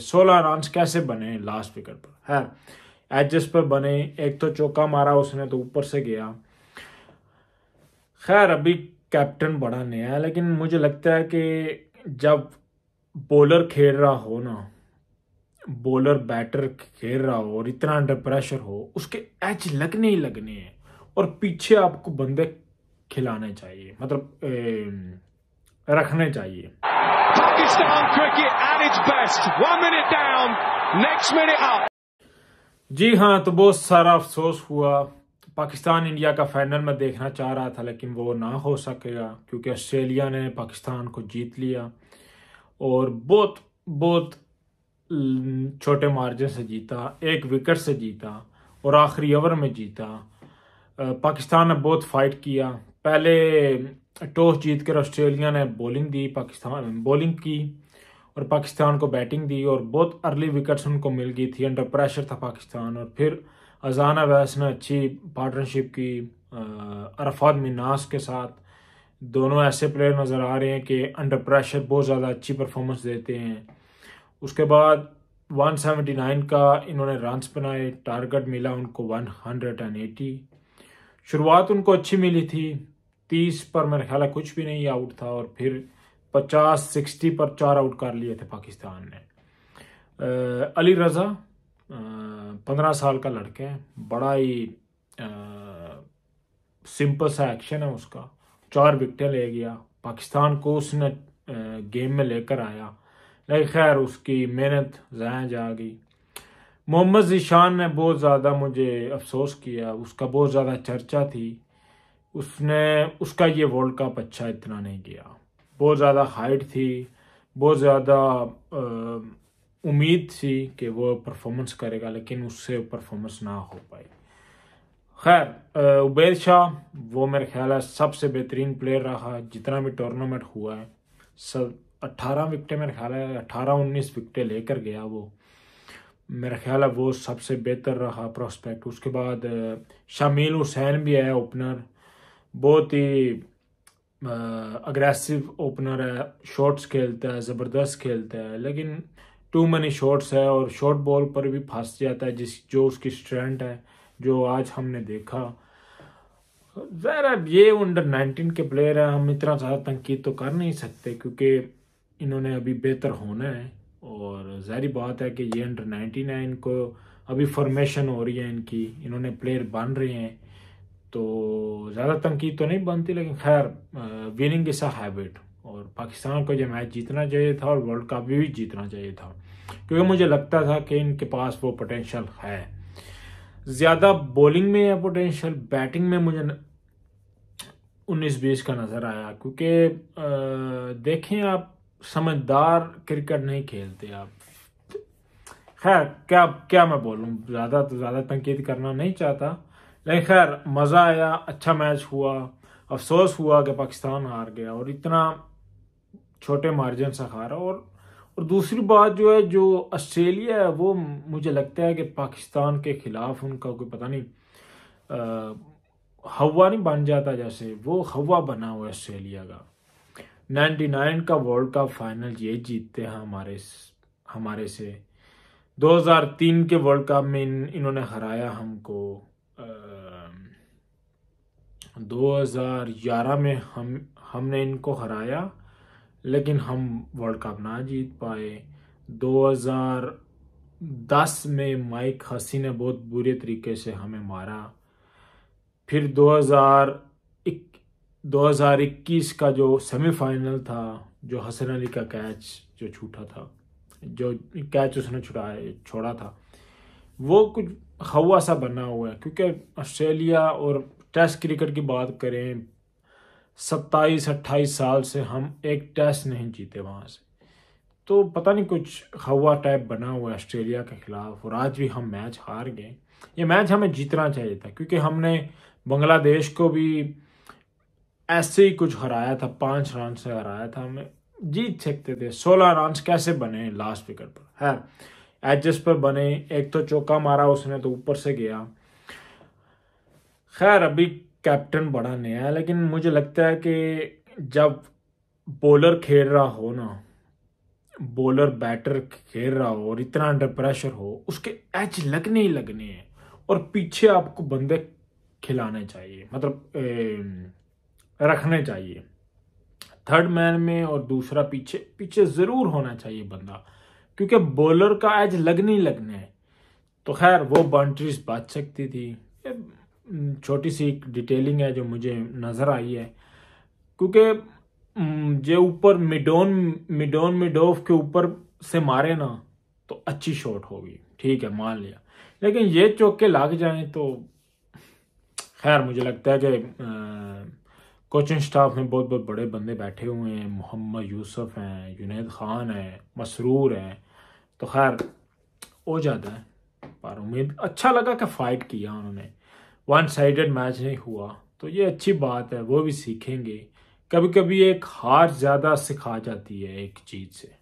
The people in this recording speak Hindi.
सोलह रन कैसे बने लास्ट विकेट पर है एजेस पर बने एक तो चौका मारा उसने तो ऊपर से गया खैर अभी कैप्टन बड़ा नया है लेकिन मुझे लगता है कि जब बॉलर खेल रहा हो ना बॉलर बैटर खेल रहा हो और इतना अंडर प्रेशर हो उसके एच लगने ही लगने हैं और पीछे आपको बंदे खिलाने चाहिए मतलब ए, रखने चाहिए Pakistan cricket at it's best one minute down next minute up जी हाँ तो बहुत सारा अफसोस हुआ पाकिस्तान इंडिया का फाइनल मैं देखना चाह रहा था लेकिन वो ना हो सकेगा क्योंकि ऑस्ट्रेलिया ने पाकिस्तान को जीत लिया और बहुत बहुत छोटे मार्जिन से जीता एक विकेट से जीता और आखिरी ओवर में जीता पाकिस्तान ने बहुत फाइट किया पहले टॉस जीतकर ऑस्ट्रेलिया ने बॉलिंग दी पाकिस्तान बॉलिंग की और पाकिस्तान को बैटिंग दी और बहुत अर्ली विकेट्स उनको मिल गई थी अंडर प्रेशर था पाकिस्तान और फिर अजान अवैस ने अच्छी पार्टनरशिप की अरफात मिनास के साथ दोनों ऐसे प्लेयर नज़र आ रहे हैं कि अंडर प्रेशर बहुत ज़्यादा अच्छी परफॉर्मेंस देते हैं उसके बाद 179 का इन्होंने रन्स बनाए टारगेट मिला उनको 180 शुरुआत उनको अच्छी मिली थी तीस पर मेरा ख्याल है कुछ भी नहीं आउट था और फिर पचास सिक्सटी पर चार आउट कर लिए थे पाकिस्तान ने अली रज़ा पंद्रह साल का लड़का है बड़ा ही आ, सिंपल सा एक्शन है उसका चार विकटें ले गया पाकिस्तान को उसने गेम में लेकर आया लेकिन खैर उसकी मेहनत ज़ाया जा गई मोहम्मद जीशान ने बहुत ज़्यादा मुझे अफसोस किया उसका बहुत ज़्यादा चर्चा थी उसने उसका ये वर्ल्ड कप अच्छा इतना नहीं किया बहुत ज़्यादा हाइट थी बहुत ज़्यादा उम्मीद थी कि वो परफॉर्मेंस करेगा लेकिन उससे परफॉर्मेंस ना हो पाई खैर उबैद शाह वो मेरे ख्याल है सबसे बेहतरीन प्लेयर रहा जितना भी टूर्नामेंट हुआ है सब अट्ठारह विकटें मेरे ख्याल है अट्ठारह उन्नीस विकटें लेकर गया वो मेरा ख्याल है वो सबसे बेहतर रहा प्रोस्पेक्ट उसके बाद शमील हुसैन भी है ओपनर बहुत ही अग्रेसिव ओपनर है शॉट्स खेलता है ज़बरदस्त खेलता है लेकिन टू मनी शॉट्स है और शॉर्ट बॉल पर भी फंस जाता है जिस जो उसकी स्ट्रेंथ है जो आज हमने देखा ज़ाहिर अब ये अंडर नाइनटीन के प्लेयर हैं हम इतना ज़्यादा तनकीद तो कर नहीं सकते क्योंकि इन्होंने अभी बेहतर होना है और ज़ाहरी बात है कि ये अंडर नाइनटीन है इनको अभी फॉर्मेशन हो रही है इनकी इन्होंने प्लेयर बन रहे हैं तो ज़्यादा तनकीद तो नहीं बनती लेकिन खैर विनिंग इस हैबिट और पाकिस्तान को ये मैच जीतना चाहिए था और वर्ल्ड कप भी जीतना चाहिए था क्योंकि मुझे लगता था कि इनके पास वो पोटेंशल है ज़्यादा बॉलिंग में या पोटेंशल बैटिंग में मुझे उन्नीस बीस का नज़र आया क्योंकि देखें आप समझदार क्रिकेट नहीं खेलते आप खैर क्या क्या मैं बोलूँ ज़्यादा तो ज़्यादा तनकीद करना नहीं चाहता लेकिन खैर मज़ा आया अच्छा मैच हुआ अफसोस हुआ कि पाकिस्तान हार गया और इतना छोटे मार्जिन से हारा और और दूसरी बात जो है जो ऑस्ट्रेलिया है वो मुझे लगता है कि पाकिस्तान के ख़िलाफ़ उनका कोई पता नहीं आ, हवा नहीं बन जाता जैसे वो हवा बना हुआ ऑस्ट्रेलिया का 99 का वर्ल्ड कप फाइनल ये जीतते हैं हमारे हमारे से 2003 के वर्ल्ड कप में इन, इन्होंने हराया हमको 2011 में हम हमने इनको हराया लेकिन हम वर्ल्ड कप ना जीत पाए 2010 में माइक हसी ने बहुत बुरे तरीके से हमें मारा फिर 2000 2021 का जो सेमीफाइनल था जो हसन अली का कैच जो छूटा था जो कैच उसने छुड़ा छोड़ा था वो कुछ खवा सा बना हुआ है क्योंकि ऑस्ट्रेलिया और टेस्ट क्रिकेट की बात करें सत्ताईस अट्ठाईस साल से हम एक टेस्ट नहीं जीते वहाँ से तो पता नहीं कुछ खवा टाइप बना हुआ है ऑस्ट्रेलिया के खिलाफ और आज भी हम मैच हार गए ये मैच हमें जीतना चाहिए था क्योंकि हमने बांग्लादेश को भी ऐसे ही कुछ हराया था पाँच रन से हराया था हमें जीत सकते थे सोलह रन कैसे बने लास्ट विकेट पर है एजेस पर बने एक तो चौका मारा उसने तो ऊपर से गया खैर अभी कैप्टन बड़ा नया है लेकिन मुझे लगता है कि जब बॉलर खेल रहा हो ना बॉलर बैटर खेल रहा हो और इतना अंडर प्रेशर हो उसके एच लगने ही लगने हैं और पीछे आपको बंदे खिलाने चाहिए मतलब ए, रखने चाहिए थर्ड मैन में और दूसरा पीछे पीछे ज़रूर होना चाहिए बंदा क्योंकि बॉलर का एज लगने ही लगने है तो खैर वो बाउंड्रीज बच सकती थी हम्म, छोटी सी डिटेलिंग है जो मुझे नज़र आई है क्योंकि हम्म, जो ऊपर मिडोन मिडोन मिडोफ के ऊपर से मारे ना तो अच्छी शॉट होगी ठीक है मान लिया लेकिन ये चौके लग जाए तो खैर मुझे लगता है कि कोचिंग स्टाफ में बहुत बहुत बड़े बंदे बैठे हुए हैं मोहम्मद यूसुफ हैं जुनेद खान हैं मसरूर हैं तो खैर हो जाता है पर उम्मीद अच्छा लगा कि फ़ाइट किया उन्होंने वन साइडेड मैच नहीं हुआ तो ये अच्छी बात है वो भी सीखेंगे कभी कभी एक हार ज़्यादा सिखा जाती है एक चीज़ से